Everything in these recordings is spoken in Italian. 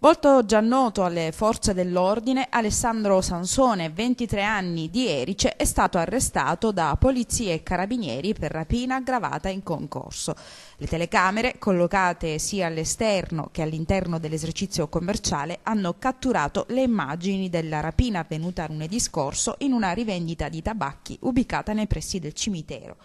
Volto già noto alle forze dell'ordine, Alessandro Sansone, 23 anni, di Erice, è stato arrestato da polizia e carabinieri per rapina aggravata in concorso. Le telecamere, collocate sia all'esterno che all'interno dell'esercizio commerciale, hanno catturato le immagini della rapina avvenuta lunedì scorso in una rivendita di tabacchi ubicata nei pressi del cimitero.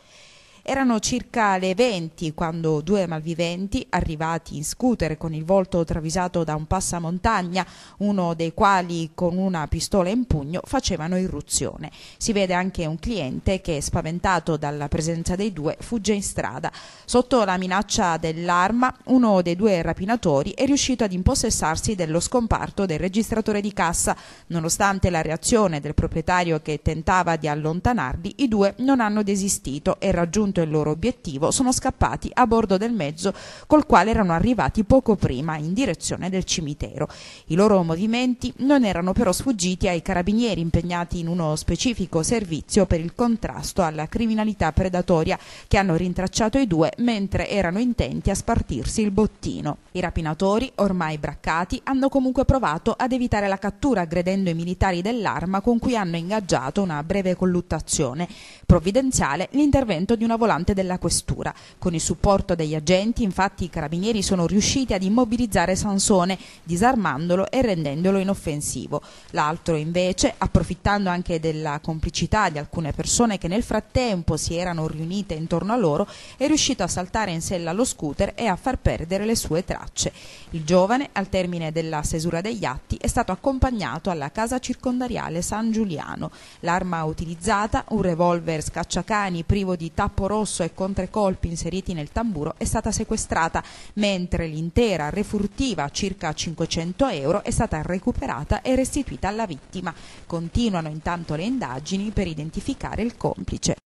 Erano circa le 20 quando due malviventi, arrivati in scooter con il volto travisato da un passamontagna, uno dei quali con una pistola in pugno, facevano irruzione. Si vede anche un cliente che, spaventato dalla presenza dei due, fugge in strada. Sotto la minaccia dell'arma, uno dei due rapinatori è riuscito ad impossessarsi dello scomparto del registratore di cassa. Nonostante la reazione del proprietario che tentava di allontanarli, i due non hanno desistito e raggiunto raggiunto il loro obiettivo, sono scappati a bordo del mezzo col quale erano arrivati poco prima in direzione del cimitero. I loro movimenti non erano però sfuggiti ai carabinieri impegnati in uno specifico servizio per il contrasto alla criminalità predatoria che hanno rintracciato i due mentre erano intenti a spartirsi il bottino. I rapinatori, ormai braccati, hanno comunque provato ad evitare la cattura aggredendo i militari dell'arma con cui hanno ingaggiato una breve colluttazione. Provvidenziale l'intervento di una volante della questura. Con il supporto degli agenti, infatti, i carabinieri sono riusciti ad immobilizzare Sansone, disarmandolo e rendendolo inoffensivo. L'altro, invece, approfittando anche della complicità di alcune persone che nel frattempo si erano riunite intorno a loro, è riuscito a saltare in sella lo scooter e a far perdere le sue tracce. Il giovane, al termine della stesura degli atti, è stato accompagnato alla casa circondariale San Giuliano. L'arma utilizzata, un revolver scacciacani privo di tappo rosso e contrecolpi inseriti nel tamburo è stata sequestrata, mentre l'intera refurtiva, circa 500 euro, è stata recuperata e restituita alla vittima. Continuano intanto le indagini per identificare il complice.